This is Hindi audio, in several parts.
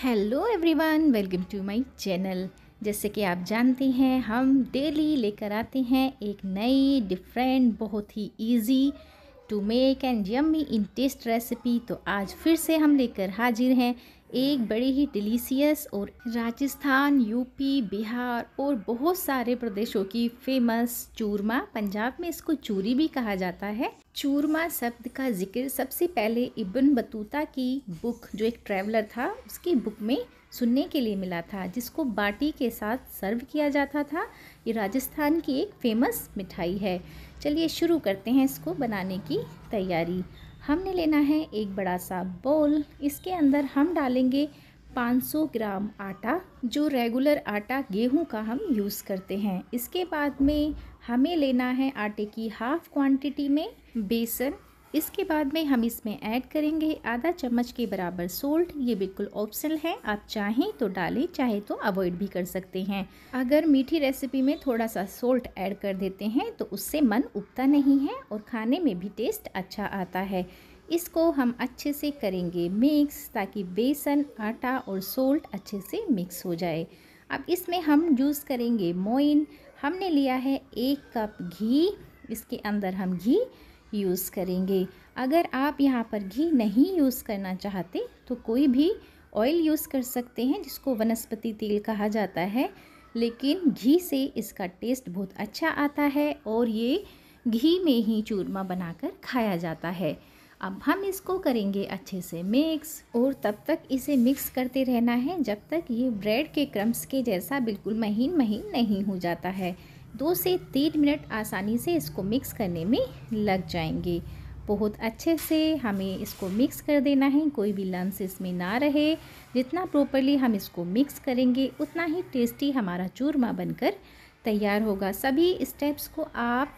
hello everyone welcome to my channel जैसे कि आप जानते हैं हम डेली लेकर आते हैं एक नई डिफरेंट बहुत ही easy to make and yummy in taste recipe तो आज फिर से हम लेकर हाजिर हैं एक बड़ी ही डिलीसियस और राजस्थान यूपी बिहार और बहुत सारे प्रदेशों की फेमस चूरमा पंजाब में इसको चूरी भी कहा जाता है चूरमा शब्द का जिक्र सबसे पहले इब्न बतूता की बुक जो एक ट्रैवलर था उसकी बुक में सुनने के लिए मिला था जिसको बाटी के साथ सर्व किया जाता था ये राजस्थान की एक फेमस मिठाई है चलिए शुरू करते हैं इसको बनाने की तैयारी हमने लेना है एक बड़ा सा बोल इसके अंदर हम डालेंगे 500 ग्राम आटा जो रेगुलर आटा गेहूं का हम यूज़ करते हैं इसके बाद में हमें लेना है आटे की हाफ़ क्वांटिटी में बेसन इसके बाद में हम इसमें ऐड करेंगे आधा चम्मच के बराबर सोल्ट ये बिल्कुल ऑप्शनल है आप चाहें तो डालें चाहे तो अवॉइड भी कर सकते हैं अगर मीठी रेसिपी में थोड़ा सा सोल्ट ऐड कर देते हैं तो उससे मन उगता नहीं है और खाने में भी टेस्ट अच्छा आता है इसको हम अच्छे से करेंगे मिक्स ताकि बेसन आटा और सोल्ट अच्छे से मिक्स हो जाए अब इसमें हम यूज़ करेंगे मोइन हमने लिया है एक कप घी इसके अंदर हम घी यूज़ करेंगे अगर आप यहाँ पर घी नहीं यूज़ करना चाहते तो कोई भी ऑयल यूज़ कर सकते हैं जिसको वनस्पति तेल कहा जाता है लेकिन घी से इसका टेस्ट बहुत अच्छा आता है और ये घी में ही चूरमा बनाकर खाया जाता है अब हम इसको करेंगे अच्छे से मिक्स और तब तक इसे मिक्स करते रहना है जब तक ये ब्रेड के क्रम्स के जैसा बिल्कुल महीन महीन नहीं हो जाता है दो से तीन मिनट आसानी से इसको मिक्स करने में लग जाएंगे बहुत अच्छे से हमें इसको मिक्स कर देना है कोई भी लम्स इसमें ना रहे जितना प्रॉपरली हम इसको मिक्स करेंगे उतना ही टेस्टी हमारा चूरमा बनकर तैयार होगा सभी स्टेप्स को आप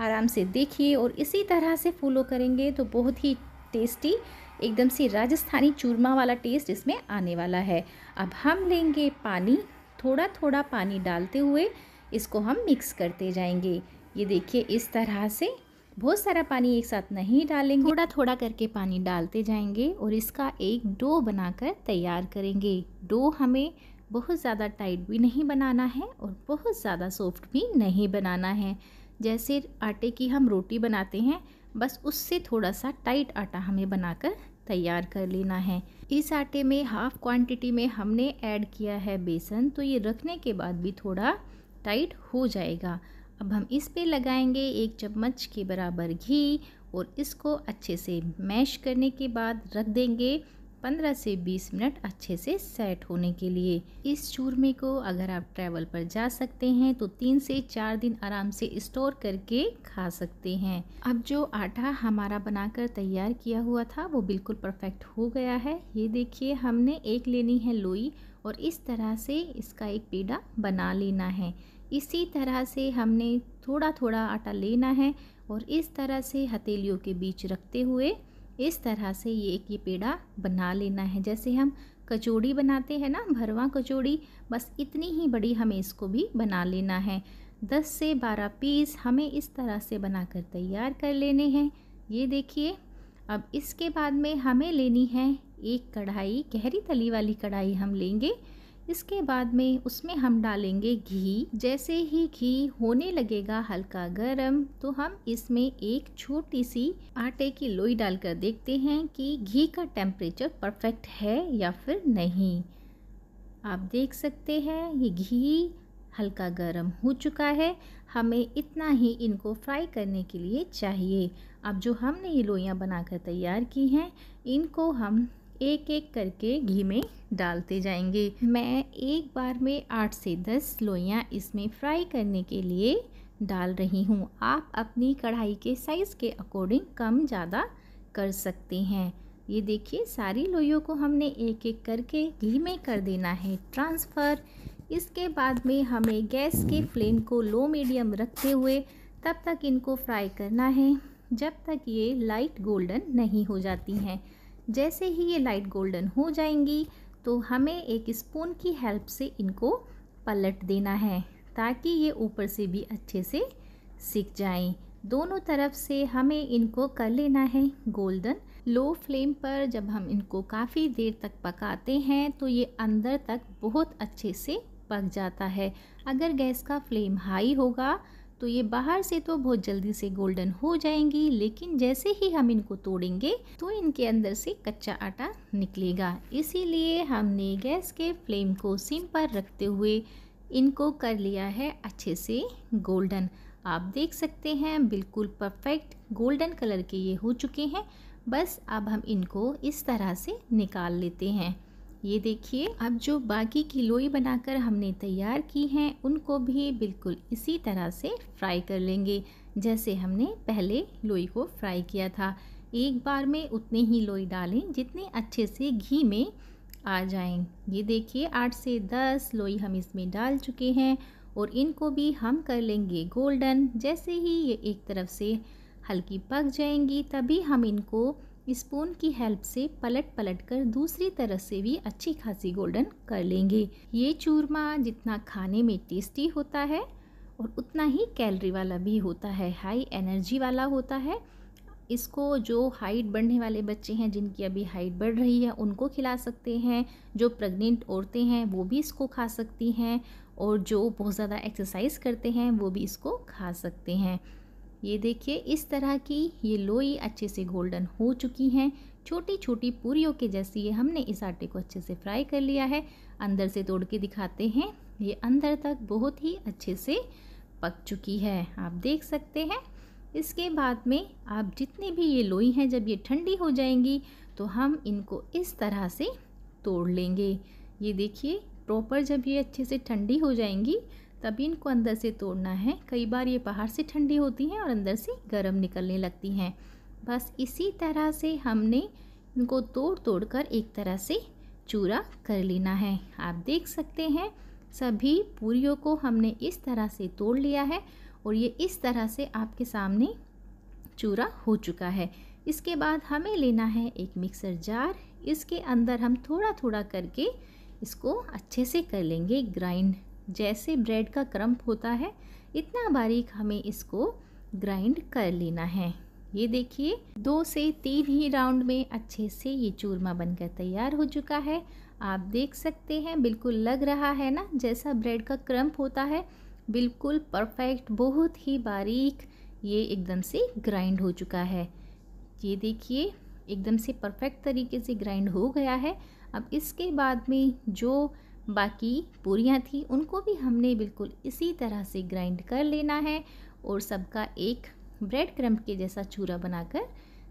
आराम से देखिए और इसी तरह से फॉलो करेंगे तो बहुत ही टेस्टी एकदम से राजस्थानी चूरमा वाला टेस्ट इसमें आने वाला है अब हम लेंगे पानी थोड़ा थोड़ा पानी डालते हुए इसको हम मिक्स करते जाएंगे ये देखिए इस तरह से बहुत सारा पानी एक साथ नहीं डालेंगे थोड़ा थोड़ा करके पानी डालते जाएंगे और इसका एक डो बनाकर तैयार करेंगे डो हमें बहुत ज़्यादा टाइट भी नहीं बनाना है और बहुत ज़्यादा सॉफ्ट भी नहीं बनाना है जैसे आटे की हम रोटी बनाते हैं बस उससे थोड़ा सा टाइट आटा हमें बनाकर तैयार कर लेना है इस आटे में हाफ़ क्वांटिटी में हमने ऐड किया है बेसन तो ये रखने के बाद भी थोड़ा टाइट हो जाएगा अब हम इस पे लगाएंगे एक चम्मच के बराबर घी और इसको अच्छे से मैश करने के बाद रख देंगे 15 से 20 मिनट अच्छे से सेट होने के लिए इस चूरमे को अगर आप ट्रैवल पर जा सकते हैं तो तीन से चार दिन आराम से स्टोर करके खा सकते हैं अब जो आटा हमारा बनाकर तैयार किया हुआ था वो बिल्कुल परफेक्ट हो गया है ये देखिए हमने एक लेनी है लोई और इस तरह से इसका एक पेड़ा बना लेना है इसी तरह से हमने थोड़ा थोड़ा आटा लेना है और इस तरह से हथेलियों के बीच रखते हुए इस तरह से ये एक ये पेड़ा बना लेना है जैसे हम कचौड़ी बनाते हैं ना भरवा कचौड़ी बस इतनी ही बड़ी हमें इसको भी बना लेना है दस से बारह पीस हमें इस तरह से बनाकर तैयार कर लेने हैं ये देखिए अब इसके बाद में हमें लेनी है एक कढ़ाई गहरी तली वाली कढ़ाई हम लेंगे इसके बाद में उसमें हम डालेंगे घी जैसे ही घी होने लगेगा हल्का गरम तो हम इसमें एक छोटी सी आटे की लोई डालकर देखते हैं कि घी का टेम्परेचर परफेक्ट है या फिर नहीं आप देख सकते हैं ये घी हल्का गरम हो चुका है हमें इतना ही इनको फ्राई करने के लिए चाहिए अब जो हमने ये लोइयाँ बनाकर तैयार की हैं इनको हम एक एक करके घी में डालते जाएंगे मैं एक बार में आठ से दस लोइयाँ इसमें फ्राई करने के लिए डाल रही हूँ आप अपनी कढ़ाई के साइज़ के अकॉर्डिंग कम ज़्यादा कर सकते हैं ये देखिए सारी लोइयों को हमने एक एक करके घी में कर देना है ट्रांसफ़र इसके बाद में हमें गैस के फ्लेम को लो मीडियम रखते हुए तब तक इनको फ्राई करना है जब तक ये लाइट गोल्डन नहीं हो जाती हैं जैसे ही ये लाइट गोल्डन हो जाएंगी तो हमें एक स्पून की हेल्प से इनको पलट देना है ताकि ये ऊपर से भी अच्छे से सीख जाएं दोनों तरफ से हमें इनको कर लेना है गोल्डन लो फ्लेम पर जब हम इनको काफ़ी देर तक पकाते हैं तो ये अंदर तक बहुत अच्छे से पक जाता है अगर गैस का फ्लेम हाई होगा तो ये बाहर से तो बहुत जल्दी से गोल्डन हो जाएंगी लेकिन जैसे ही हम इनको तोड़ेंगे तो इनके अंदर से कच्चा आटा निकलेगा इसीलिए हमने गैस के फ्लेम को सिम पर रखते हुए इनको कर लिया है अच्छे से गोल्डन आप देख सकते हैं बिल्कुल परफेक्ट गोल्डन कलर के ये हो चुके हैं बस अब हम इनको इस तरह से निकाल लेते हैं ये देखिए अब जो बाकी की लोई बनाकर हमने तैयार की हैं उनको भी बिल्कुल इसी तरह से फ्राई कर लेंगे जैसे हमने पहले लोई को फ्राई किया था एक बार में उतने ही लोई डालें जितने अच्छे से घी में आ जाएं ये देखिए आठ से दस लोई हम इसमें डाल चुके हैं और इनको भी हम कर लेंगे गोल्डन जैसे ही ये एक तरफ से हल्की पक जाएंगी तभी हम इनको स्पून की हेल्प से पलट पलट कर दूसरी तरफ से भी अच्छी खासी गोल्डन कर लेंगे ये चूरमा जितना खाने में टेस्टी होता है और उतना ही कैलरी वाला भी होता है हाई एनर्जी वाला होता है इसको जो हाइट बढ़ने वाले बच्चे हैं जिनकी अभी हाइट बढ़ रही है उनको खिला सकते हैं जो प्रेग्नेंट औरतें हैं वो भी इसको खा सकती हैं और जो बहुत ज़्यादा एक्सरसाइज करते हैं वो भी इसको खा सकते हैं ये देखिए इस तरह की ये लोई अच्छे से गोल्डन हो चुकी हैं छोटी छोटी पूरीों के जैसी ये हमने इस आटे को अच्छे से फ्राई कर लिया है अंदर से तोड़ के दिखाते हैं ये अंदर तक बहुत ही अच्छे से पक चुकी है आप देख सकते हैं इसके बाद में आप जितनी भी ये लोई हैं जब ये ठंडी हो जाएंगी तो हम इनको इस तरह से तोड़ लेंगे ये देखिए प्रॉपर जब ये अच्छे से ठंडी हो जाएंगी तभी इनको अंदर से तोड़ना है कई बार ये बाहर से ठंडी होती हैं और अंदर से गर्म निकलने लगती हैं बस इसी तरह से हमने इनको तोड़ तोड़ कर एक तरह से चूरा कर लेना है आप देख सकते हैं सभी पूरियों को हमने इस तरह से तोड़ लिया है और ये इस तरह से आपके सामने चूरा हो चुका है इसके बाद हमें लेना है एक मिक्सर जार इसके अंदर हम थोड़ा थोड़ा करके इसको अच्छे से कर लेंगे ग्राइंड जैसे ब्रेड का क्रम्प होता है इतना बारीक हमें इसको ग्राइंड कर लेना है ये देखिए दो से तीन ही राउंड में अच्छे से ये चूरमा बनकर तैयार हो चुका है आप देख सकते हैं बिल्कुल लग रहा है ना जैसा ब्रेड का क्रम्प होता है बिल्कुल परफेक्ट बहुत ही बारीक ये एकदम से ग्राइंड हो चुका है ये देखिए एकदम से परफेक्ट तरीके से ग्राइंड हो गया है अब इसके बाद में जो बाकी पूरियाँ थी उनको भी हमने बिल्कुल इसी तरह से ग्राइंड कर लेना है और सबका एक ब्रेड क्रम्प के जैसा चूरा बनाकर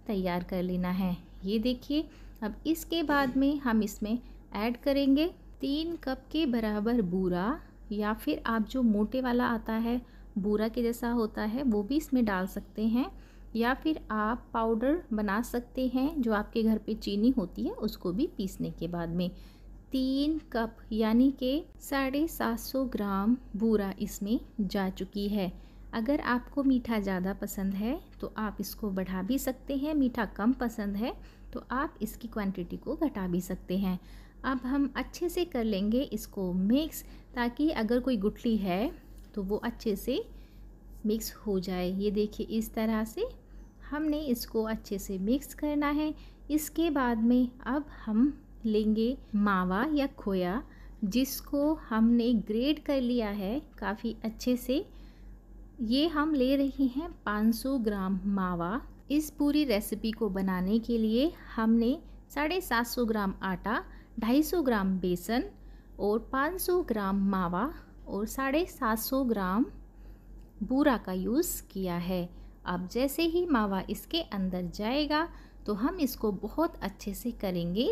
तैयार कर लेना है ये देखिए अब इसके बाद में हम इसमें ऐड करेंगे तीन कप के बराबर बूरा या फिर आप जो मोटे वाला आता है बूरा के जैसा होता है वो भी इसमें डाल सकते हैं या फिर आप पाउडर बना सकते हैं जो आपके घर पे चीनी होती है उसको भी पीसने के बाद में तीन कप यानी कि साढ़े सात सौ ग्राम बूरा इसमें जा चुकी है अगर आपको मीठा ज़्यादा पसंद है तो आप इसको बढ़ा भी सकते हैं मीठा कम पसंद है तो आप इसकी क्वांटिटी को घटा भी सकते हैं अब हम अच्छे से कर लेंगे इसको मिक्स ताकि अगर कोई गुठली है तो वो अच्छे से मिक्स हो जाए ये देखिए इस तरह से हमने इसको अच्छे से मिक्स करना है इसके बाद में अब हम लेंगे मावा या खोया जिसको हमने ग्रेड कर लिया है काफ़ी अच्छे से ये हम ले रहे हैं 500 ग्राम मावा इस पूरी रेसिपी को बनाने के लिए हमने साढ़े सात सौ ग्राम आटा ढाई सौ ग्राम बेसन और पाँच सौ ग्राम मावा और साढ़े सात सौ ग्राम बूरा का यूज़ किया है अब जैसे ही मावा इसके अंदर जाएगा तो हम इसको बहुत अच्छे से करेंगे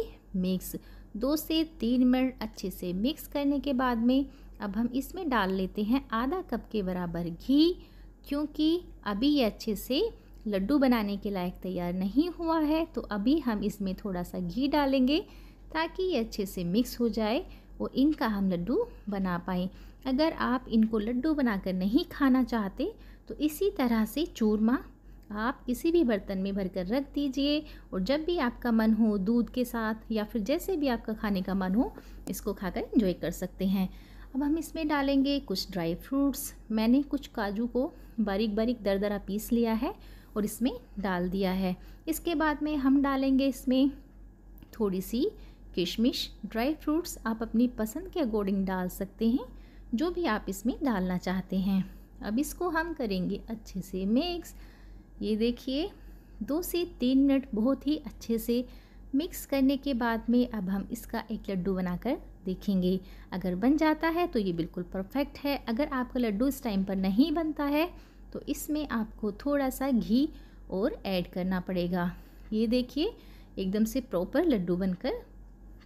मिक्स दो से तीन मिनट अच्छे से मिक्स करने के बाद में अब हम इसमें डाल लेते हैं आधा कप के बराबर घी क्योंकि अभी ये अच्छे से लड्डू बनाने के लायक तैयार नहीं हुआ है तो अभी हम इसमें थोड़ा सा घी डालेंगे ताकि ये अच्छे से मिक्स हो जाए और इनका हम लड्डू बना पाएँ अगर आप इनको लड्डू बनाकर नहीं खाना चाहते तो इसी तरह से चूरमा आप किसी भी बर्तन में भरकर रख दीजिए और जब भी आपका मन हो दूध के साथ या फिर जैसे भी आपका खाने का मन हो इसको खाकर इंजॉय कर सकते हैं अब हम इसमें डालेंगे कुछ ड्राई फ्रूट्स मैंने कुछ काजू को बारीक बारीक दर दरा पीस लिया है और इसमें डाल दिया है इसके बाद में हम डालेंगे इसमें थोड़ी सी किशमिश ड्राई फ्रूट्स आप अपनी पसंद के अकॉर्डिंग डाल सकते हैं जो भी आप इसमें डालना चाहते हैं अब इसको हम करेंगे अच्छे से मिक्स ये देखिए दो से तीन मिनट बहुत ही अच्छे से मिक्स करने के बाद में अब हम इसका एक लड्डू बनाकर देखेंगे अगर बन जाता है तो ये बिल्कुल परफेक्ट है अगर आपका लड्डू इस टाइम पर नहीं बनता है तो इसमें आपको थोड़ा सा घी और ऐड करना पड़ेगा ये देखिए एकदम से प्रॉपर लड्डू बनकर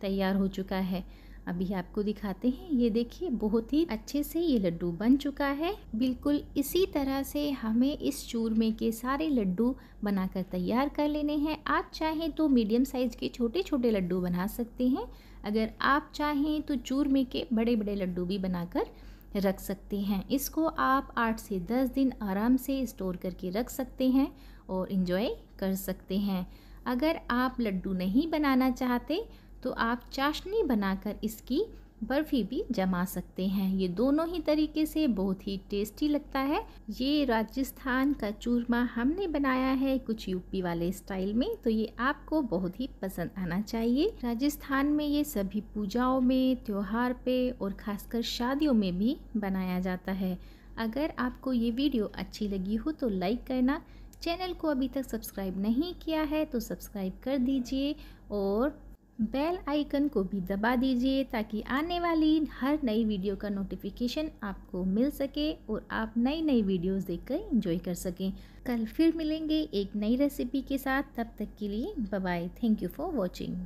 तैयार हो चुका है अभी आपको दिखाते हैं ये देखिए बहुत ही अच्छे से ये लड्डू बन चुका है बिल्कुल इसी तरह से हमें इस चूरमे के सारे लड्डू बनाकर तैयार कर लेने हैं आप चाहें तो मीडियम साइज़ के छोटे छोटे लड्डू बना सकते हैं अगर आप चाहें तो चूरमे के बड़े बड़े लड्डू भी बनाकर रख सकते हैं इसको आप आठ से दस दिन आराम से स्टोर करके रख सकते हैं और इन्जॉय कर सकते हैं अगर आप लड्डू नहीं बनाना चाहते तो आप चाशनी बनाकर इसकी बर्फ़ी भी जमा सकते हैं ये दोनों ही तरीके से बहुत ही टेस्टी लगता है ये राजस्थान का चूरमा हमने बनाया है कुछ यूपी वाले स्टाइल में तो ये आपको बहुत ही पसंद आना चाहिए राजस्थान में ये सभी पूजाओं में त्योहार पे और खासकर शादियों में भी बनाया जाता है अगर आपको ये वीडियो अच्छी लगी हो तो लाइक करना चैनल को अभी तक सब्सक्राइब नहीं किया है तो सब्सक्राइब कर दीजिए और बेल आइकन को भी दबा दीजिए ताकि आने वाली हर नई वीडियो का नोटिफिकेशन आपको मिल सके और आप नई नई वीडियोस देखकर एंजॉय कर सकें कल फिर मिलेंगे एक नई रेसिपी के साथ तब तक के लिए bye thank you for watching